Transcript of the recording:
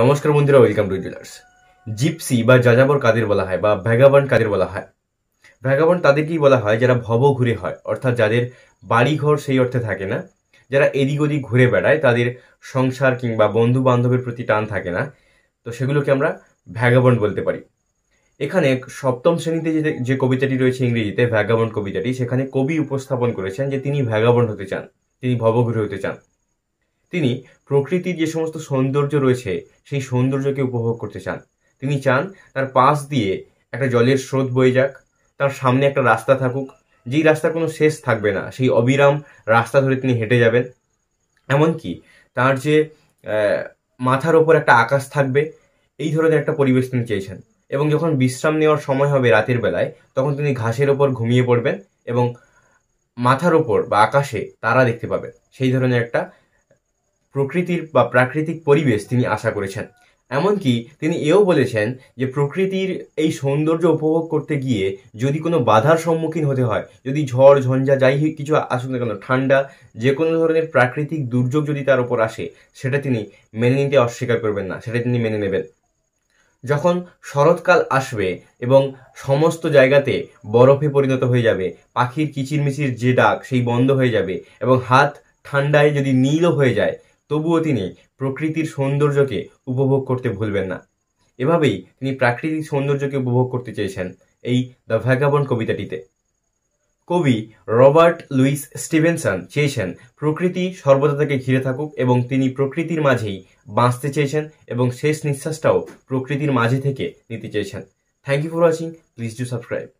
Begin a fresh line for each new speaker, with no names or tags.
নমস্কার বন্ধুরা welcome to jewellers gypsy বা যাযাবর কাদের বলা হয় বা ভ্যাগাবন কাদের বলা হয় ভ্যাগাবন তাদেরকেই বলা হয় যারা ভব ঘুরে হয় অর্থাৎ যাদের বাড়িঘর সেই অর্থে থাকে না যারা এদিক ওদিক ঘুরে বেড়ায় তাদের সংসার কিংবা বন্ধু বান্ধবের প্রতি টান থাকে না তো সেগুলোকে আমরা ভ্যাগাবন বলতে পারি এখানে সপ্তম শ্রেণীতে যে যে কবিতাটি রয়েছে ইংরেজিতে ভ্যাগাবন কবিতাটি সেখানে কবি উপস্থাপন করেছেন যে তিনি ভ্যাগাবন হতে চান তিনি ভবঘুরে হতে চান তিনি প্রকৃতির যে সমস্ত সৌন্দর্য রয়েছে সেই সৌন্দর্যকে উপভোগ করতে চান তিনি চান তার পাশ দিয়ে একটা জলের স্রোত বয়ে যাক তার সামনে একটা রাস্তা থাকুক যেই রাস্তার কোনো শেষ থাকবে না সেই অবিরাম রাস্তা ধরে তিনি হেঁটে যাবেন এমনকি তার যে মাথার ওপর একটা আকাশ থাকবে এই ধরনের একটা পরিবেশ তিনি চেয়েছেন এবং যখন বিশ্রাম নেওয়ার সময় হবে রাতের বেলায় তখন তিনি ঘাসের ওপর ঘুমিয়ে পড়বেন এবং মাথার ওপর বা আকাশে তারা দেখতে পাবেন সেই ধরনের একটা প্রকৃতির বা প্রাকৃতিক পরিবেশ তিনি আশা করেছেন এমনকি তিনি এও বলেছেন যে প্রকৃতির এই সৌন্দর্য উপভোগ করতে গিয়ে যদি কোনো বাধার সম্মুখীন হতে হয় যদি ঝড় ঝঞ্ঝা যাই কিছু আসুক না কেন ঠান্ডা যে কোনো ধরনের প্রাকৃতিক দুর্যোগ যদি তার ওপর আসে সেটা তিনি মেনে নিতে অস্বীকার করবেন না সেটা তিনি মেনে নেবেন যখন শরৎকাল আসবে এবং সমস্ত জায়গাতে বরফে পরিণত হয়ে যাবে পাখির কিচিরমিচির যে ডাক সেই বন্ধ হয়ে যাবে এবং হাত ঠান্ডায় যদি নীলও হয়ে যায় তবুও তিনি প্রকৃতির সৌন্দর্যকে উপভোগ করতে ভুলবেন না এভাবেই তিনি প্রাকৃতিক সৌন্দর্যকে উপভোগ করতে চেয়েছেন এই দ্য ভ্যাগাবন কবিতাটিতে কবি রবার্ট লুইস স্টিভেনসন চেয়েছেন প্রকৃতি সর্বদা তাকে ঘিরে থাকুক এবং তিনি প্রকৃতির মাঝেই বাঁচতে চেয়েছেন এবং শেষ নিঃশ্বাসটাও প্রকৃতির মাঝে থেকে নিতে চেয়েছেন thank you for watching please do subscribe